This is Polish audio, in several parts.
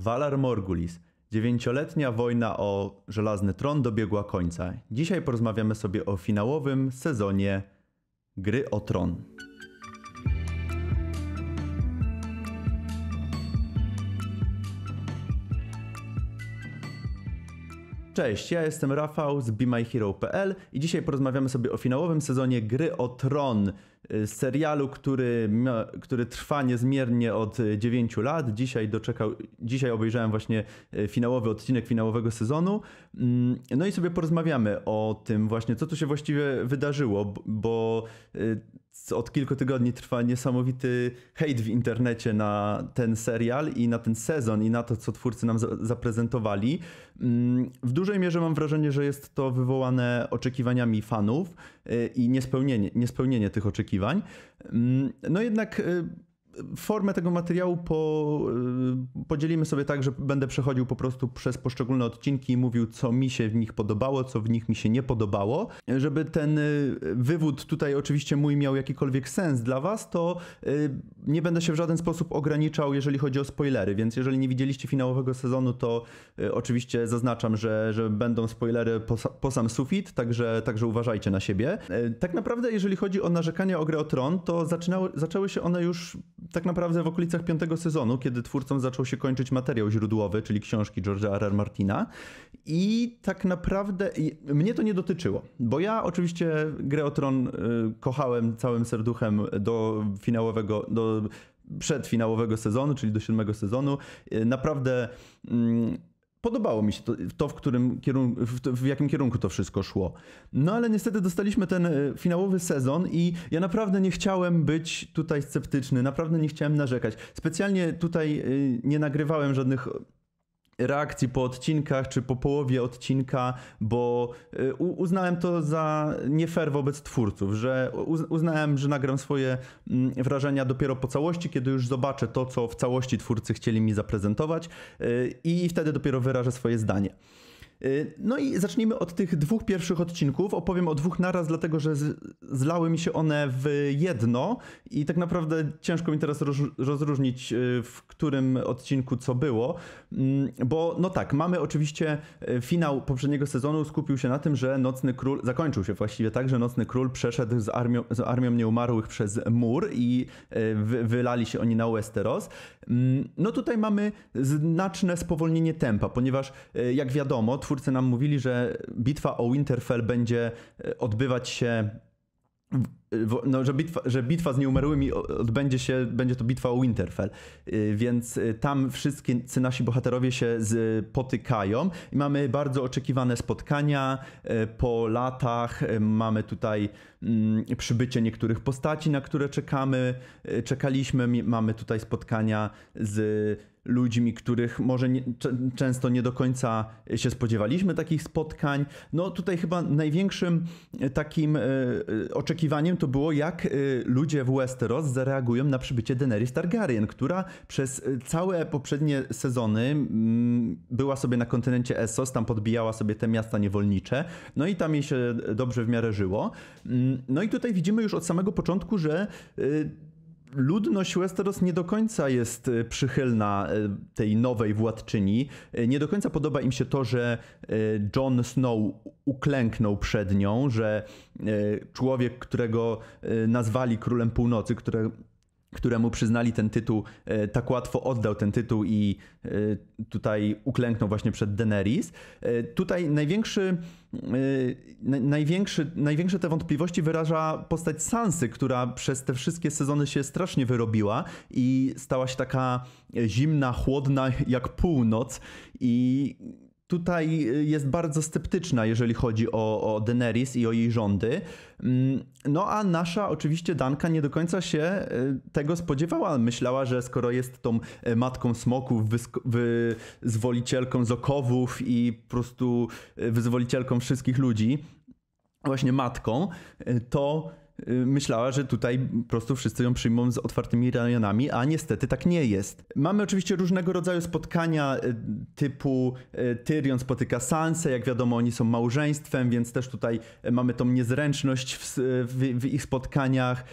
Valar Morgulis. Dziewięcioletnia wojna o żelazny tron dobiegła końca. Dzisiaj porozmawiamy sobie o finałowym sezonie gry o tron. Cześć, ja jestem Rafał z BeMyHero.pl i dzisiaj porozmawiamy sobie o finałowym sezonie gry o tron. Y, serialu, który, który trwa niezmiernie od 9 y, lat. Dzisiaj doczekał, dzisiaj obejrzałem właśnie y, finałowy odcinek finałowego sezonu. Mm, no i sobie porozmawiamy o tym właśnie, co tu się właściwie wydarzyło, bo od kilku tygodni trwa niesamowity hejt w internecie na ten serial i na ten sezon i na to, co twórcy nam zaprezentowali. Mm, w dużej mierze mam wrażenie, że jest to wywołane oczekiwaniami fanów y, i niespełnienie, niespełnienie tych oczekiwań. Mm, no jednak y, formę tego materiału po, y, podzielimy sobie tak, że będę przechodził po prostu przez poszczególne odcinki i mówił, co mi się w nich podobało, co w nich mi się nie podobało. Żeby ten y, wywód tutaj oczywiście mój miał jakikolwiek sens dla Was, to y, nie będę się w żaden sposób ograniczał, jeżeli chodzi o spoilery, więc jeżeli nie widzieliście finałowego sezonu, to oczywiście zaznaczam, że, że będą spoilery po, po sam sufit, także, także uważajcie na siebie. Tak naprawdę, jeżeli chodzi o narzekania o grę o Tron, to zaczynały, zaczęły się one już tak naprawdę w okolicach piątego sezonu, kiedy twórcom zaczął się kończyć materiał źródłowy, czyli książki George'a R.R. Martina. I tak naprawdę mnie to nie dotyczyło, bo ja oczywiście grę o Tron y, kochałem całym serduchem do finałowego, do przedfinałowego sezonu, czyli do siódmego sezonu. Y, naprawdę mm, podobało mi się to, to w, którym kierunku, w, w, jakim kierunku to wszystko szło. No ale niestety dostaliśmy ten e, finałowy sezon i ja naprawdę nie chciałem być tutaj sceptyczny, naprawdę nie chciałem narzekać. Specjalnie tutaj e, nie nagrywałem żadnych reakcji po odcinkach czy po połowie odcinka, bo y, uznałem to za nie fair wobec twórców, że uznałem, że nagram swoje mm, wrażenia dopiero po całości, kiedy już zobaczę to, co w całości twórcy chcieli mi zaprezentować y, i wtedy dopiero wyrażę swoje zdanie. Y, no i zacznijmy od tych dwóch pierwszych odcinków. Opowiem o dwóch naraz, dlatego że zlały mi się one w jedno i tak naprawdę ciężko mi teraz rozróżnić, y, w którym odcinku co było. Mm, bo no tak, mamy oczywiście y, finał poprzedniego sezonu, skupił się na tym, że Nocny Król, zakończył się właściwie tak, że Nocny Król przeszedł z armią, z armią nieumarłych przez mur i wy, wylali się oni na Westeros. Mm, no tutaj mamy znaczne spowolnienie tempa, ponieważ jak wiadomo, twórcy nam mówili, że bitwa o Winterfell będzie e, odbywać się no, że, bitwa, że bitwa z nieumarłymi odbędzie się, będzie to bitwa o Winterfell, y, więc y, tam wszyscy nasi bohaterowie się spotykają i mamy bardzo oczekiwane spotkania e, po latach, e, mamy tutaj mm, przybycie niektórych postaci, na które czekamy, czekaliśmy, mamy tutaj spotkania z ludźmi, których może nie, często nie do końca się spodziewaliśmy takich spotkań. No tutaj chyba największym e, takim e, e, oczekiwaniem to było, jak ludzie w Westeros zareagują na przybycie Daenerys Targaryen, która przez całe poprzednie sezony mm, była sobie na kontynencie Essos, tam podbijała sobie te miasta niewolnicze, no i tam jej się dobrze w miarę żyło. Mm, no i tutaj widzimy już od samego początku, że ludność Westeros nie do końca jest y, przychylna y, tej nowej władczyni. Y, nie do końca podoba im się to, że Jon Snow uklęknął przed nią, że człowiek, którego nazwali królem północy, który któremu przyznali ten tytuł, e, tak łatwo oddał ten tytuł i e, tutaj uklęknął właśnie przed Daenerys. E, tutaj największy, największy, największe te wątpliwości wyraża postać Sansy, która przez te wszystkie sezony się strasznie wyrobiła i stała się taka zimna, chłodna jak północ i tutaj y, jest bardzo sceptyczna, jeżeli chodzi o, o Daenerys i o jej rządy. Mm, no a nasza oczywiście Danka nie do końca się y, tego spodziewała. Myślała, że skoro jest tą y, matką smoków, wyzwolicielką zokowów i po prostu wyzwolicielką wszystkich ludzi, właśnie matką, to Y, myślała, że tutaj po prostu wszyscy ją przyjmą z otwartymi ramionami, a niestety tak nie jest. Mamy oczywiście różnego rodzaju spotkania y, typu y, Tyrion spotyka Sansę, jak wiadomo oni są małżeństwem, więc też tutaj mamy tą niezręczność w, w, w ich spotkaniach.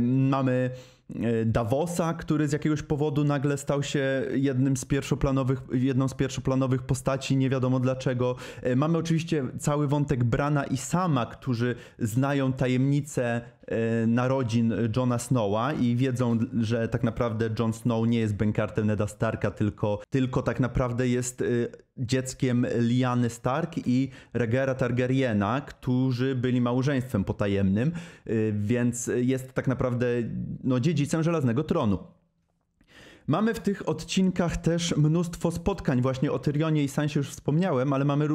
Mamy E, Davosa, który z jakiegoś powodu nagle stał się jednym z pierwszoplanowych, jedną z pierwszoplanowych postaci, nie wiadomo dlaczego. E, mamy oczywiście cały wątek Brana i Sama, którzy znają tajemnicę E, narodzin Johna Snowa i wiedzą, że tak naprawdę Jon Snow nie jest bankartem Neda Starka, tylko, tylko tak naprawdę jest e, dzieckiem Liany Stark i Regera Targaryena, którzy byli małżeństwem potajemnym, e, więc jest tak naprawdę no, dziedzicem Żelaznego Tronu. Mamy w tych odcinkach też mnóstwo spotkań, właśnie o Tyrionie i Sansie już wspomniałem, ale mamy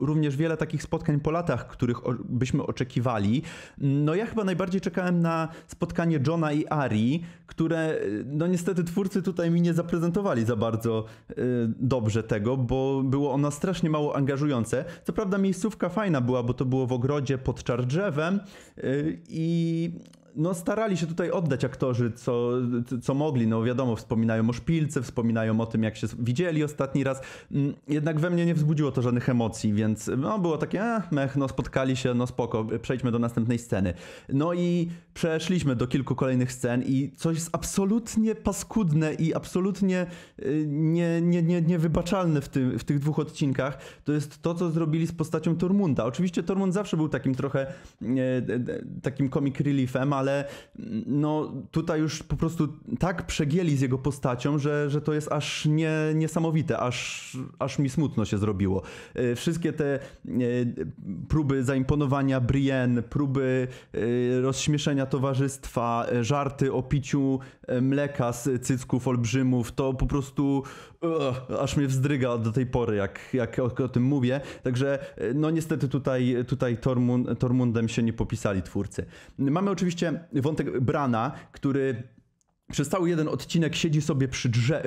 również wiele takich spotkań po latach, których byśmy oczekiwali. No ja chyba najbardziej czekałem na spotkanie Johna i Ari, które no niestety twórcy tutaj mi nie zaprezentowali za bardzo y, dobrze tego, bo było ono strasznie mało angażujące. Co prawda miejscówka fajna była, bo to było w ogrodzie pod Czardrzewem y, i no starali się tutaj oddać aktorzy, co, co mogli. No wiadomo, wspominają o szpilce, wspominają o tym, jak się widzieli ostatni raz. Mm, jednak we mnie nie wzbudziło to żadnych emocji, więc no, było takie, e, mech, no spotkali się, no spoko, przejdźmy do następnej sceny. No i przeszliśmy do kilku kolejnych scen i coś jest absolutnie paskudne i absolutnie y, nie, nie, nie, niewybaczalne w, tym, w tych dwóch odcinkach, to jest to, co zrobili z postacią Tormunda. Oczywiście Tormund zawsze był takim trochę e, takim comic reliefem, ale ale mm, no tutaj już po prostu tak przegieli z jego postacią, że, że to jest aż nie, niesamowite, aż, aż mi smutno się zrobiło. E, wszystkie te e, próby zaimponowania Brienne, próby e, rozśmieszenia towarzystwa, żarty o piciu mleka z cycków olbrzymów, to po prostu aż mnie wzdryga do tej pory, jak, jak o, o, tym mówię. Także no niestety tutaj, tutaj Tormund, Tormundem się nie popisali twórcy. Mamy oczywiście wątek Brana, który przez cały jeden odcinek siedzi sobie przy drze-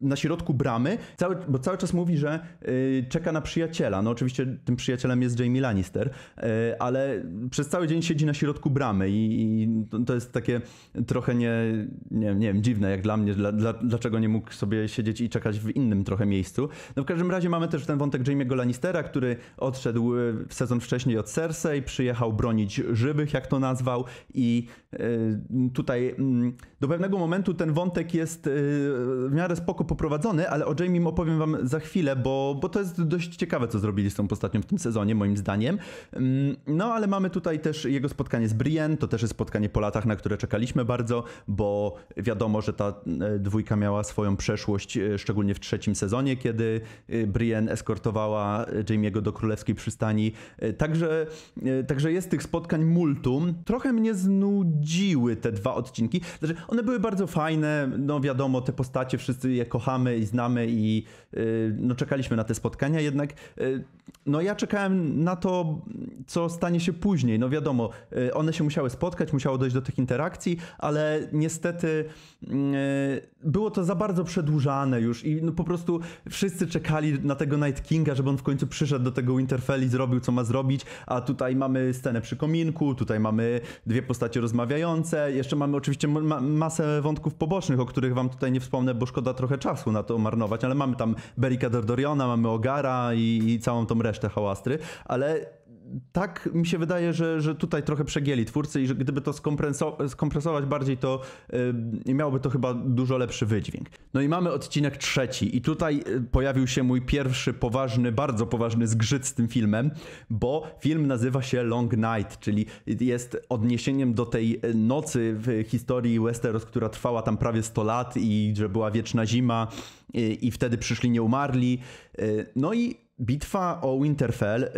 na środku bramy, cały, bo cały czas mówi, że y, czeka na przyjaciela. No oczywiście tym przyjacielem jest Jamie Lannister, y, ale przez cały dzień siedzi na środku bramy i, i to, jest takie trochę nie, nie, nie, wiem, dziwne jak dla mnie, dla, dla, dlaczego nie mógł sobie siedzieć i czekać w innym trochę miejscu. No w każdym razie mamy też ten wątek Jamie'ego Lannistera, który odszedł y, w sezon wcześniej od Cersei, przyjechał bronić żywych, jak to nazwał i y, tutaj mm, do pewnego momentu ten wątek jest y, w miarę spoko poprowadzony, ale o Jamie opowiem wam za chwilę, bo, bo to jest dość ciekawe, co zrobili z tą postacią w tym sezonie, moim zdaniem. Mm, no ale mamy tutaj też jego spotkanie z Brienne, to też jest spotkanie po latach, na które czekaliśmy bardzo, bo wiadomo, że ta e, dwójka miała swoją przeszłość, e, szczególnie w trzecim sezonie, kiedy e, Brienne eskortowała Jamiego do królewskiej przystani. Także, także jest tych spotkań multum. Trochę mnie znudziły te dwa odcinki. Znaczy, one były bardzo fajne, no wiadomo, te postacie, wszyscy je kochamy i znamy i y, no, czekaliśmy na te spotkania, jednak y, no, ja czekałem na to, co stanie się później. No wiadomo, y, one się musiały spotkać, musiało dojść do tych interakcji, ale niestety było to za bardzo przedłużane już i no, po prostu wszyscy czekali na tego Night Kinga, żeby on w końcu przyszedł do tego Winterfell i zrobił, co ma zrobić, a tutaj mamy scenę przy kominku, tutaj mamy dwie postacie rozmawiające, jeszcze mamy oczywiście ma masę wątków pobocznych, o których wam tutaj nie wspomnę, bo szkoda trochę czasu, czasu na to marnować, ale mamy tam Berika Dordoriona, mamy Ogara i, i całą tą resztę hałastry, ale tak mi się wydaje, że, że tutaj trochę przegieli twórcy i że gdyby to skompresować bardziej, to yy, miałoby to chyba dużo lepszy wydźwięk. No i mamy odcinek trzeci i tutaj y, pojawił się mój pierwszy poważny, bardzo poważny zgrzyt z tym filmem, bo film nazywa się Long Night, czyli jest odniesieniem do tej y, nocy w historii Westeros, która trwała tam prawie 100 lat i że była wieczna zima i, y, i wtedy przyszli nieumarli. No i Bitwa o Winterfell y,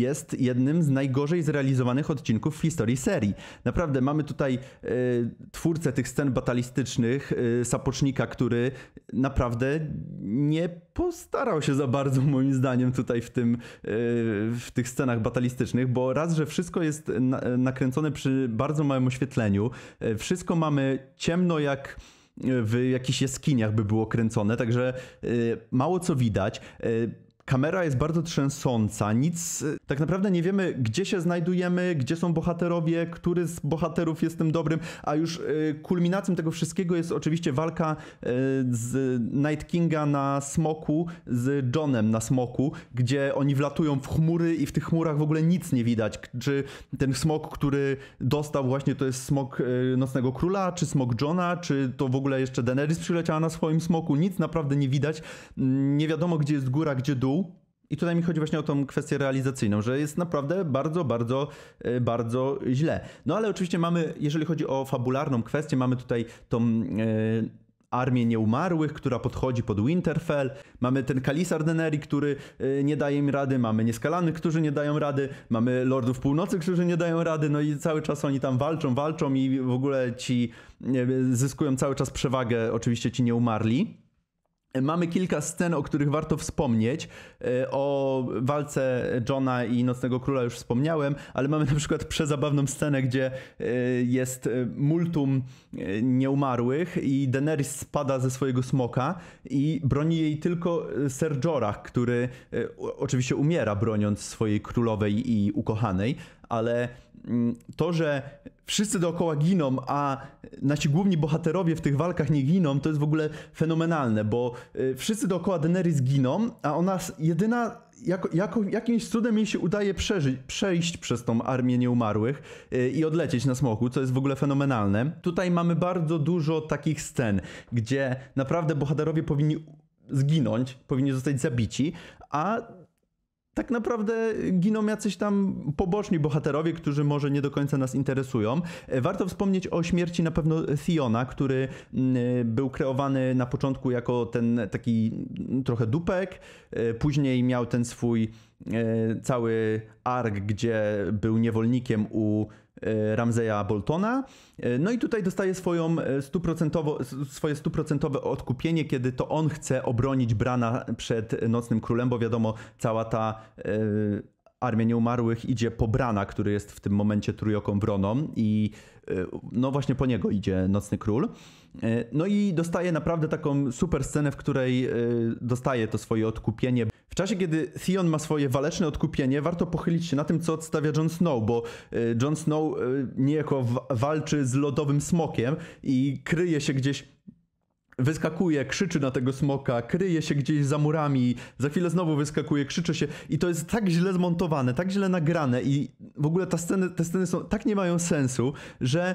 jest jednym z najgorzej zrealizowanych odcinków w historii serii. Naprawdę, mamy tutaj y, twórcę tych scen batalistycznych, y, Sapocznika, który naprawdę nie postarał się za bardzo, moim zdaniem, tutaj w, tym, w tych scenach batalistycznych, bo raz, że wszystko jest nakręcone przy bardzo małym oświetleniu, wszystko mamy ciemno jak w jakichś jaskiniach by było kręcone, także mało co widać Kamera jest bardzo trzęsąca, nic, y, tak naprawdę nie wiemy, gdzie się znajdujemy, gdzie są bohaterowie, który z bohaterów jest tym dobrym, a już y, kulminacją tego wszystkiego jest oczywiście walka y, z Night Kinga na smoku, z Johnem na smoku, gdzie oni wlatują w chmury i w tych chmurach w ogóle nic nie widać. Czy ten smok, który dostał właśnie, to jest smok Nocnego Króla, czy smok Johna, czy to w ogóle jeszcze Daenerys przyleciała na swoim smoku, nic naprawdę nie widać, mm, nie wiadomo gdzie jest góra, gdzie dół. I tutaj mi chodzi właśnie o tą kwestię realizacyjną, że jest naprawdę bardzo, bardzo, e, bardzo źle. No ale oczywiście mamy, jeżeli chodzi o fabularną kwestię, mamy tutaj tą e, armię nieumarłych, która podchodzi pod Winterfell. Mamy ten Kalisar Deneri, który e, nie daje im rady, mamy Nieskalanych, którzy nie dają rady, mamy Lordów Północy, którzy nie dają rady, no i cały czas oni tam walczą, walczą i w ogóle ci zyskują cały czas przewagę, oczywiście ci nieumarli. Mamy kilka scen, o których warto wspomnieć. E, o walce Johna i Nocnego Króla już wspomniałem, ale mamy na przykład przezabawną scenę, gdzie e, jest e, multum nieumarłych i Daenerys spada ze swojego smoka i broni jej tylko Ser Jorah, który oczywiście umiera broniąc swojej królowej i ukochanej, ale mm, to, że wszyscy dookoła giną, a nasi główni bohaterowie w tych walkach nie giną, to jest w ogóle fenomenalne, bo y, wszyscy dookoła Daenerys giną, a ona jedyna jako, jako, jakimś cudem jej się udaje przeżyć, przejść przez tą armię nieumarłych y, i odlecieć na smoku, co jest w ogóle fenomenalne. Tutaj mamy bardzo dużo takich scen, gdzie naprawdę bohaterowie powinni zginąć, powinni zostać zabici, a tak naprawdę giną jacyś tam poboczni bohaterowie, którzy może nie do końca nas interesują. E, warto wspomnieć o śmierci na pewno Theona, który mm, e, był kreowany na początku jako ten taki mm, trochę dupek, e, później miał ten swój cały arg, gdzie był niewolnikiem u E, Ramzeja Boltona. E, no i tutaj dostaje swoją e, swoje stuprocentowe odkupienie, kiedy to on chce obronić Brana przed Nocnym Królem, bo wiadomo, cała ta Armia Nieumarłych idzie po Brana, który jest w tym momencie trójoką wroną i e, no właśnie po niego idzie Nocny Król. E, no i dostaje naprawdę taką super scenę, w której e, dostaje to swoje odkupienie. W czasie, kiedy Theon ma swoje waleczne odkupienie, warto pochylić się na tym, co odstawia Jon Snow, bo Jon Snow niejako walczy z lodowym smokiem i kryje się gdzieś wyskakuje, krzyczy na tego smoka, kryje się gdzieś za murami, za chwilę znowu wyskakuje, krzyczy się i to jest tak źle zmontowane, tak źle nagrane i w ogóle ta sceny, te sceny są tak nie mają sensu, że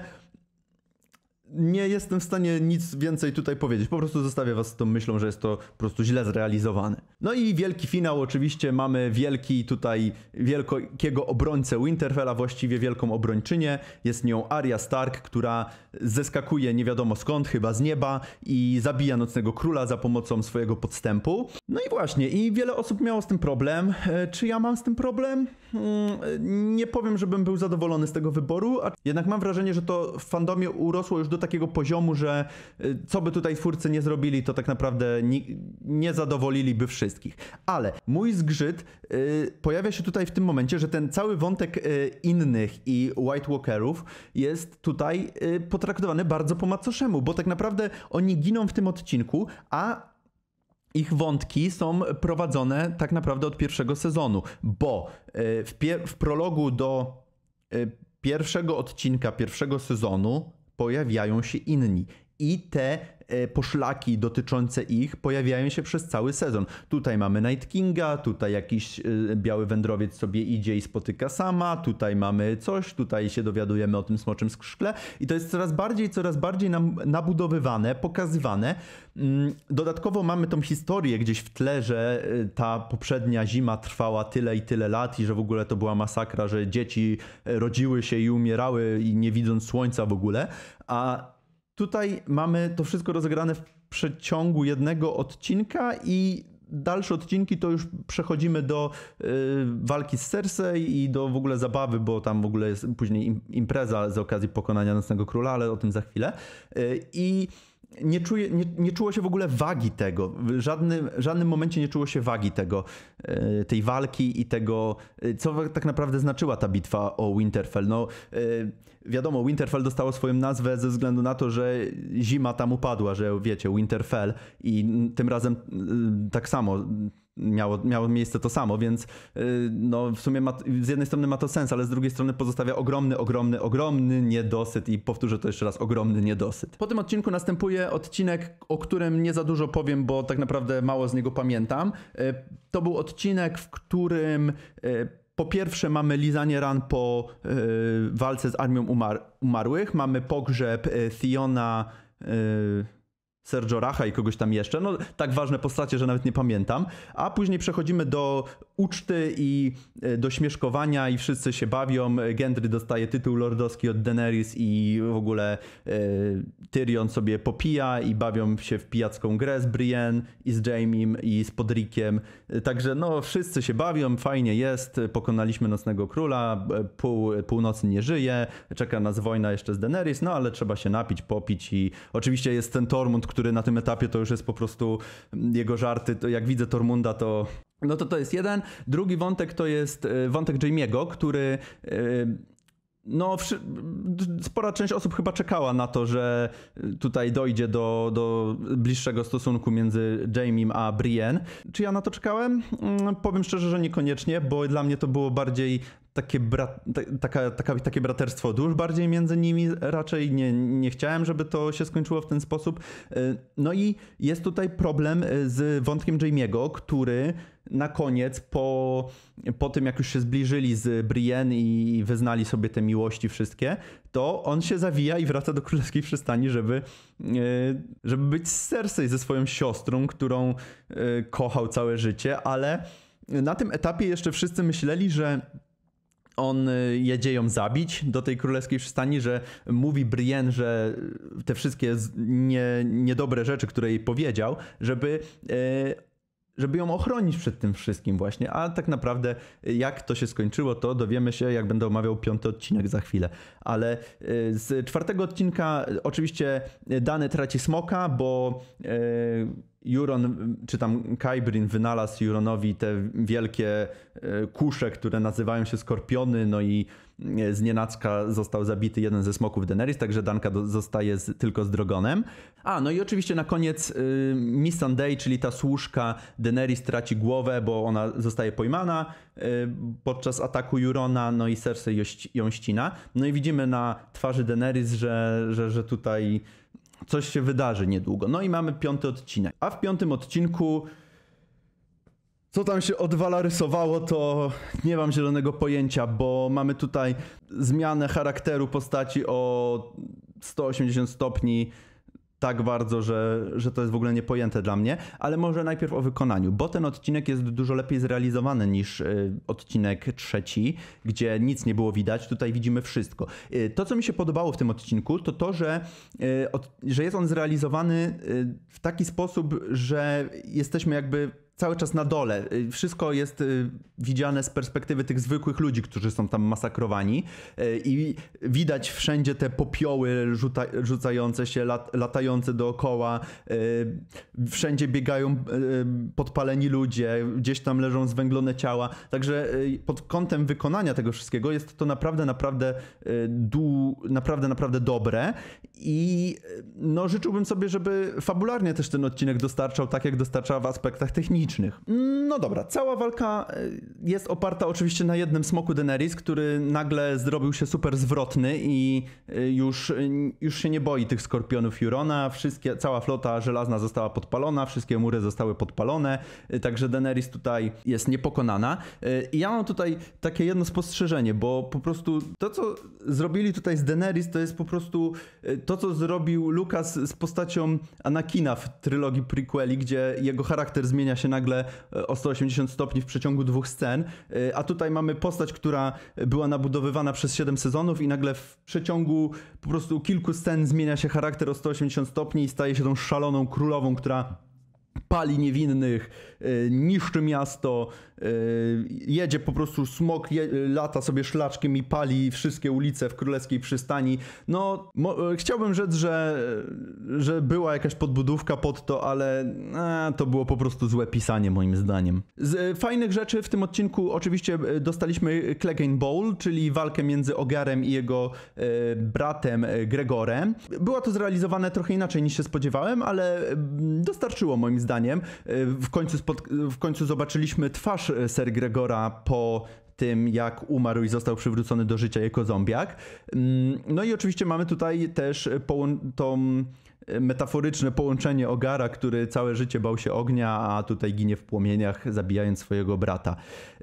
nie jestem w stanie nic więcej tutaj powiedzieć. Po prostu zostawię was z tą myślą, że jest to po prostu źle zrealizowane. No i wielki finał oczywiście mamy wielki tutaj wielkiego obrońcę Winterfella, właściwie wielką obrończynię. Jest nią Arya Stark, która zeskakuje nie wiadomo skąd, chyba z nieba i zabija Nocnego Króla za pomocą swojego podstępu. No i właśnie, i wiele osób miało z tym problem. E, czy ja mam z tym problem? Mm, e, nie powiem, żebym był zadowolony z tego wyboru, a jednak mam wrażenie, że to w fandomie urosło już do do takiego poziomu, że y, co by tutaj twórcy nie zrobili, to tak naprawdę nie, nie zadowoliliby wszystkich. Ale mój zgrzyt y, pojawia się tutaj w tym momencie, że ten cały wątek y, innych i White Walkerów jest tutaj y, potraktowany bardzo po macoszemu, bo tak naprawdę oni giną w tym odcinku, a ich wątki są prowadzone tak naprawdę od pierwszego sezonu, bo y, w, w prologu do y, pierwszego odcinka pierwszego sezonu pojawiają się inni. I te E, poszlaki dotyczące ich pojawiają się przez cały sezon. Tutaj mamy Night Kinga, tutaj jakiś e, biały wędrowiec sobie idzie i spotyka sama, tutaj mamy coś, tutaj się dowiadujemy o tym smoczym skrzkle i to jest coraz bardziej, coraz bardziej nabudowywane, pokazywane. Mm, dodatkowo mamy tą historię gdzieś w tle, że e, ta poprzednia zima trwała tyle i tyle lat i że w ogóle to była masakra, że dzieci rodziły się i umierały i nie widząc słońca w ogóle, a Tutaj mamy to wszystko rozegrane w przeciągu jednego odcinka i dalsze odcinki to już przechodzimy do y, walki z Cersei i do w ogóle zabawy, bo tam w ogóle jest później impreza z okazji pokonania Nocnego Króla, ale o tym za chwilę. Y, I nie, czuje, nie, nie czuło się w ogóle wagi tego. W żadnym, żadnym momencie nie czuło się wagi tego, e, tej walki i tego, e, co tak naprawdę znaczyła ta bitwa o Winterfell. No, e, wiadomo, Winterfell dostało swoją nazwę ze względu na to, że zima tam upadła, że wiecie, Winterfell i tym razem tak samo miało, miało miejsce to samo, więc y, no, w sumie ma, z jednej strony ma to sens, ale z drugiej strony pozostawia ogromny, ogromny, ogromny niedosyt i powtórzę to jeszcze raz, ogromny niedosyt. Po tym odcinku następuje odcinek, o którym nie za dużo powiem, bo tak naprawdę mało z niego pamiętam. Y, to był odcinek, w którym y, po pierwsze mamy lizanie ran po walce z armią umar umarłych, mamy pogrzeb Thiona... Sergio Racha i kogoś tam jeszcze. No tak ważne postacie, że nawet nie pamiętam. A później przechodzimy do uczty i e, do śmieszkowania i wszyscy się bawią. Gendry dostaje tytuł lordowski od Daenerys i w ogóle e, Tyrion sobie popija i bawią się w pijacką grę z Brienne i z Jamiem i z Podrickiem. E, także no wszyscy się bawią, fajnie jest. Pokonaliśmy Nocnego Króla, e, pół, północy nie żyje, czeka nas wojna jeszcze z Daenerys, no ale trzeba się napić, popić i oczywiście jest ten Tormund, który na tym etapie to już jest po prostu mm, jego żarty. To jak widzę Tormunda, to no to to jest jeden. Drugi wątek to jest y, wątek Jamiego, który y, no, spora część osób chyba czekała na to, że tutaj dojdzie do, do bliższego stosunku między Jamie a Brienne. Czy ja na to czekałem? Mm, powiem szczerze, że niekoniecznie, bo dla mnie to było bardziej takie, bra taka, taka, takie braterstwo dusz bardziej między nimi. Raczej nie, nie chciałem, żeby to się skończyło w ten sposób. Y, no i jest tutaj problem y, z wątkiem Jamiego, który na koniec, po, po tym jak już się zbliżyli z Brienne i wyznali sobie te miłości wszystkie, to on się zawija i wraca do królewskiej przystani, żeby, e, żeby być z Cersei, ze swoją siostrą, którą e, kochał całe życie, ale na tym etapie jeszcze wszyscy myśleli, że on e, jedzie ją zabić do tej królewskiej przystani, że mówi Brienne, że te wszystkie nie, niedobre rzeczy, które jej powiedział, żeby żeby ją ochronić przed tym wszystkim właśnie. A tak naprawdę y, jak to się skończyło, to dowiemy się, jak będę omawiał piąty odcinek za chwilę. Ale y, z czwartego odcinka y, oczywiście Dany traci smoka, bo Juron, czy tam Kybrin wynalazł Juronowi te wielkie e, kusze, które nazywają się skorpiony, no i e, z nienacka został zabity jeden ze smoków Daenerys, także Danka zostaje z, tylko z Drogonem. A, no i oczywiście na koniec y, Missandei, czyli ta służka Daenerys traci głowę, bo ona zostaje pojmana y, podczas ataku Jurona, no i Cersei ją ścina. No i widzimy na twarzy Daenerys, że, że, że tutaj coś się wydarzy niedługo. No i mamy piąty odcinek. A w piątym odcinku co tam się odwala rysowało, to nie mam zielonego pojęcia, bo mamy tutaj zmianę charakteru postaci o 180 stopni tak bardzo, że, że to jest w ogóle niepojęte dla mnie, ale może najpierw o wykonaniu, bo ten odcinek jest dużo lepiej zrealizowany niż y, odcinek trzeci, gdzie nic nie było widać, tutaj widzimy wszystko. Y, to, co mi się podobało w tym odcinku, to to, że, y, od, że jest on zrealizowany y, w taki sposób, że jesteśmy jakby cały czas na dole. Y, wszystko jest y, widziane z perspektywy tych zwykłych ludzi, którzy są tam masakrowani y, i widać wszędzie te popioły rzuta, rzucające się, lat, latające dookoła. Wszędzie biegają podpaleni ludzie, gdzieś tam leżą zwęglone ciała. Także pod kątem wykonania tego wszystkiego jest to naprawdę, naprawdę du, naprawdę, naprawdę dobre i no życzyłbym sobie, żeby fabularnie też ten odcinek dostarczał tak, jak dostarczał w aspektach technicznych no dobra, cała walka e, jest oparta oczywiście na jednym smoku Daenerys, który nagle zrobił się super zwrotny i e, już, e, już się nie boi tych skorpionów Jurona. Wszystkie, cała flota żelazna została podpalona, wszystkie mury zostały podpalone, także Daenerys tutaj jest niepokonana. I ja mam tutaj takie jedno spostrzeżenie, bo po prostu to, co zrobili tutaj z Daenerys, to jest po prostu to, co zrobił Lukas z postacią Anakina w trylogii prequeli, gdzie jego charakter zmienia się na nagle e, o 180 stopni w przeciągu dwóch scen, e, a tutaj mamy postać, która była nabudowywana przez 7 sezonów i nagle w przeciągu po prostu kilku scen zmienia się charakter o 180 stopni i staje się tą szaloną królową, która pali niewinnych, e, niszczy miasto, e, jedzie po prostu smok, lata sobie szlaczkiem i pali wszystkie ulice w Królewskiej Przystani. No, mo, e, chciałbym rzec, że, że była jakaś podbudówka pod to, ale e, to było po prostu złe pisanie moim zdaniem. Z fajnych rzeczy w tym odcinku oczywiście dostaliśmy Clegane Bowl, czyli walkę między Ogarem i jego e, bratem Gregorem. Było to zrealizowane trochę inaczej niż się spodziewałem, ale dostarczyło moim zdaniem zdaniem. E, w końcu, spod, w końcu zobaczyliśmy twarz e, Ser Gregora po tym, jak umarł i został przywrócony do życia jako zombiak. Mm, no i oczywiście mamy tutaj też e, tą metaforyczne połączenie Ogara, który całe życie bał się ognia, a tutaj ginie w płomieniach, zabijając swojego brata.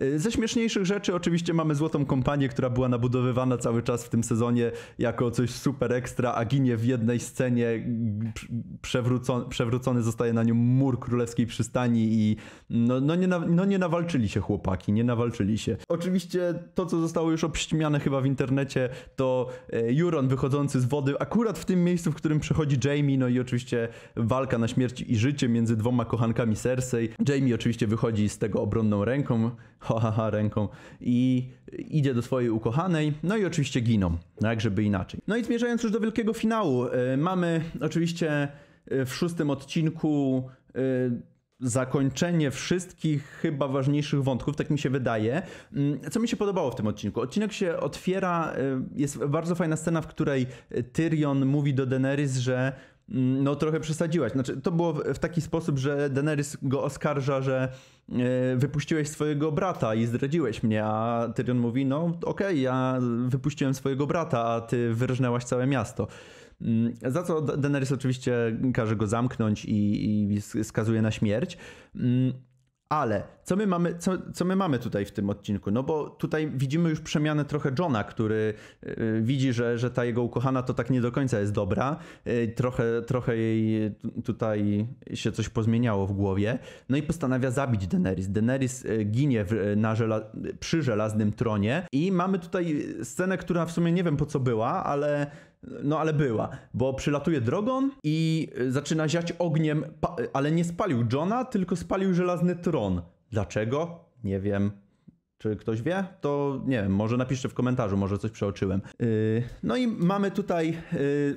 Y, ze śmieszniejszych rzeczy oczywiście mamy Złotą Kompanię, która była nabudowywana cały czas w tym sezonie jako coś super ekstra, a ginie w jednej scenie, przewrócony, przewrócony zostaje na nią mur królewskiej przystani i no, no, nie, na, no nie nawalczyli się chłopaki, nie nawalczyli się. Oczywiście to, co zostało już obśmiane chyba w internecie, to y, Juron wychodzący z wody akurat w tym miejscu, w którym przechodzi Jamie Jamie, no i oczywiście walka na śmierć i życie między dwoma kochankami Cersei. Jamie oczywiście wychodzi z tego obronną ręką, ha, ha, ha ręką i idzie do swojej ukochanej, no i oczywiście giną, jak żeby inaczej. No i zmierzając już do wielkiego finału, y, mamy oczywiście e, w szóstym odcinku y, zakończenie wszystkich chyba ważniejszych wątków, tak mi się wydaje. Mm, co mi się podobało w tym odcinku? Odcinek się otwiera, jest bardzo fajna scena, w której Tyrion mówi do Daenerys, że Mm, no trochę przesadziłaś. Znaczy, to było w, taki sposób, że Daenerys go oskarża, że e, wypuściłeś swojego brata i zdradziłeś mnie, a Tyrion mówi, no okej, okay, ja wypuściłem swojego brata, a ty wyrżnęłaś całe miasto. Mm, za co Daenerys oczywiście każe go zamknąć i, i skazuje na śmierć. Mm, ale co my, mamy, co, co my mamy tutaj w tym odcinku? No bo tutaj widzimy już przemianę trochę Johna, który y, widzi, że, że ta jego ukochana to tak nie do końca jest dobra. Y, trochę, trochę jej tutaj się coś pozmieniało w głowie. No i postanawia zabić Daenerys. Daenerys y, ginie w, na żela, przy żelaznym tronie i mamy tutaj scenę, która w sumie nie wiem po co była, ale no ale była, bo przylatuje Drogon i e, zaczyna ziać ogniem, e, ale nie spalił Johna, tylko spalił żelazny tron. Dlaczego? Nie wiem. Czy ktoś wie? To nie wiem, może napiszcie w komentarzu, może coś przeoczyłem. Y, no i mamy tutaj y,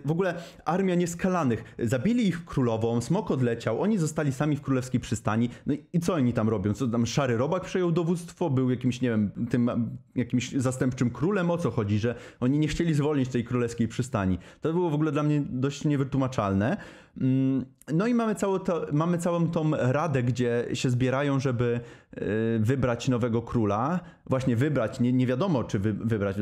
w ogóle armia nieskalanych. Zabili ich królową, smok odleciał, oni zostali sami w królewskiej przystani. No i co oni tam robią? Co tam szary robak przejął dowództwo, był jakimś, nie wiem, tym jakimś zastępczym królem? O co chodzi, że oni nie chcieli zwolnić tej królewskiej przystani? To było w ogóle dla mnie dość niewytłumaczalne. Mm, no i mamy, całą to, mamy całą tą radę, gdzie się zbierają, żeby y, wybrać nowego króla. Właśnie wybrać, nie, nie wiadomo czy wy, wybrać,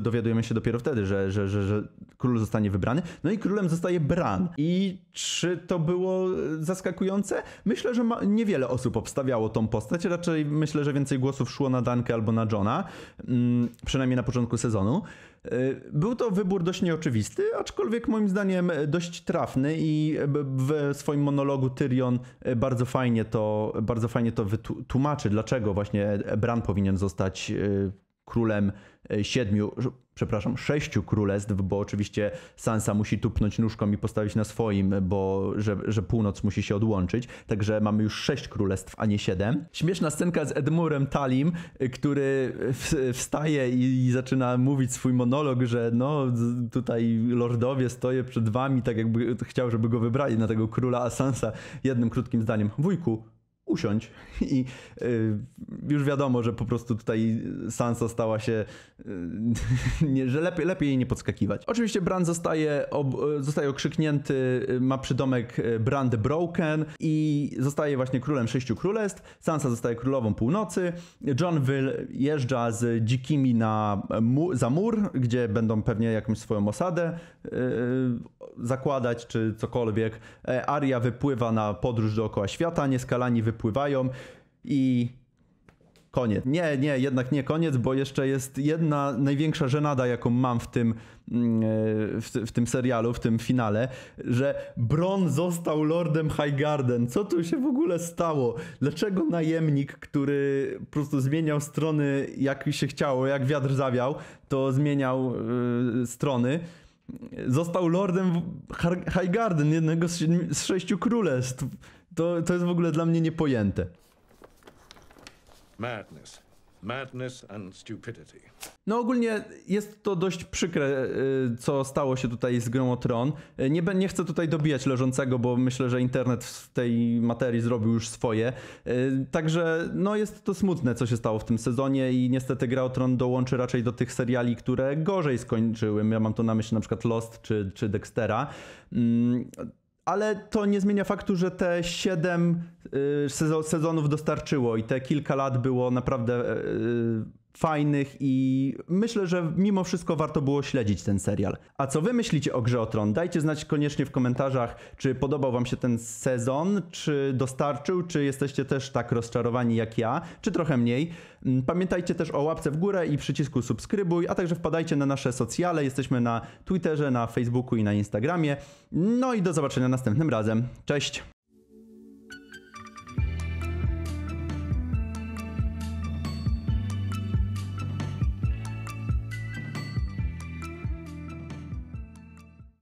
dowiadujemy się dopiero wtedy, że, że, że, że, król zostanie wybrany. No i królem zostaje Bran. I czy to było zaskakujące? Myślę, że ma, niewiele osób obstawiało tą postać, raczej myślę, że więcej głosów szło na Dankę albo na Johna, mm, przynajmniej na początku sezonu. Y, był to wybór dość nieoczywisty, aczkolwiek moim zdaniem dość trafny i w swoim monologu Tyrion bardzo fajnie to, bardzo fajnie to wytłumaczy, dlaczego właśnie Bran powinien zostać y, królem e, siedmiu, przepraszam, sześciu królestw, bo oczywiście Sansa musi tupnąć nóżką i postawić na swoim, bo że, że północ musi się odłączyć. Także mamy już sześć królestw, a nie siedem. Śmieszna scenka z Edmurem Talim, e, który e, wstaje i, i zaczyna mówić swój monolog, że no tutaj lordowie stoję przed wami, tak jakby chciał, żeby go wybrali na tego króla, a Sansa jednym krótkim zdaniem, wujku, usiądź. I y, już wiadomo, że po prostu tutaj Sansa stała się, y, że lepiej, lepiej jej nie podskakiwać. Oczywiście Bran zostaje, ob, y, zostaje okrzyknięty, ma przydomek Brand Broken i zostaje właśnie królem sześciu królestw. Sansa zostaje królową północy. John wyjeżdża z dzikimi na, e, mu, za mur, gdzie będą pewnie jakąś swoją osadę zakładać czy cokolwiek. E, Aria wypływa na podróż dookoła świata, nieskalani wypływa pływają i koniec. Nie, nie, jednak nie koniec, bo jeszcze jest jedna największa żenada, jaką mam w tym, mm, e, w, w, tym serialu, w tym finale, że Bron został lordem Highgarden. Co tu się w ogóle stało? Dlaczego najemnik, który po prostu zmieniał strony jak się chciało, jak wiatr zawiał, to zmieniał e, strony, został lordem Highgarden, jednego z, z sześciu królestw to, to jest w ogóle dla mnie niepojęte. Madness. Madness and stupidity. No ogólnie jest to dość przykre, e, co stało się tutaj z grą o Tron. E, nie, nie chcę tutaj dobijać leżącego, bo myślę, że internet w tej materii zrobił już swoje. E, także no jest to smutne, co się stało w tym sezonie i niestety gra o Tron dołączy raczej do tych seriali, które gorzej skończyły. Ja mam tu na myśli na przykład Lost czy, czy Dextera. Mm, ale to nie zmienia faktu, że te 7 y, sezonów dostarczyło i te kilka lat było naprawdę y, fajnych i myślę, że mimo wszystko warto było śledzić ten serial. A co wy myślicie o Grze o Tron? Dajcie znać koniecznie w komentarzach, czy podobał wam się ten sezon, czy dostarczył, czy jesteście też tak rozczarowani jak ja, czy trochę mniej. Mm, pamiętajcie też o łapce w górę i przycisku subskrybuj, a także wpadajcie na nasze socjale. Jesteśmy na Twitterze, na Facebooku i na Instagramie. No i do zobaczenia następnym razem. Cześć!